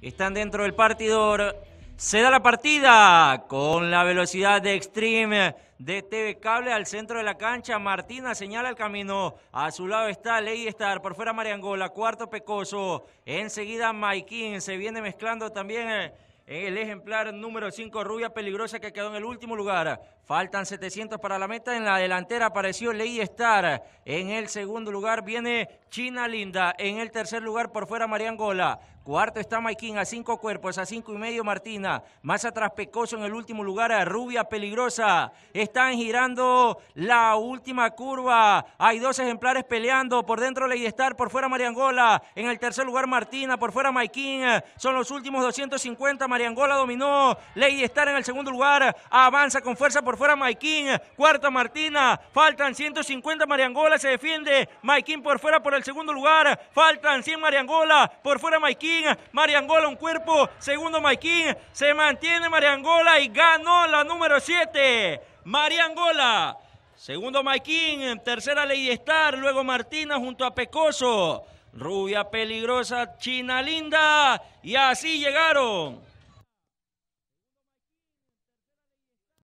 Están dentro del partidor. Se da la partida con la velocidad de Extreme de TV Cable al centro de la cancha. Martina señala el camino. A su lado está Ley Star. Por fuera Mariangola. Cuarto Pecoso. Enseguida Maikin. Se viene mezclando también. Eh, en El ejemplar número 5, Rubia Peligrosa, que quedó en el último lugar. Faltan 700 para la meta. En la delantera apareció Ley Star. En el segundo lugar viene China Linda. En el tercer lugar por fuera Mariangola. Cuarto está Maikin a cinco cuerpos, a cinco y medio Martina. Más atrás Pecoso en el último lugar, a Rubia Peligrosa. Están girando la última curva. Hay dos ejemplares peleando. Por dentro estar por fuera Mariangola. En el tercer lugar Martina, por fuera Maikin. Son los últimos 250 Mariangola dominó. Ley estar en el segundo lugar. Avanza con fuerza por fuera Maikin, Cuarta Martina. Faltan 150 Mariangola. Se defiende. Maikin por fuera por el segundo lugar. Faltan 100 Mariangola. Por fuera Maikin, Mariangola un cuerpo. Segundo Maikin Se mantiene Mariangola y ganó la número 7. Mariangola. Segundo Maikin, tercera Ley Star, luego Martina junto a Pecoso. Rubia peligrosa, China linda. Y así llegaron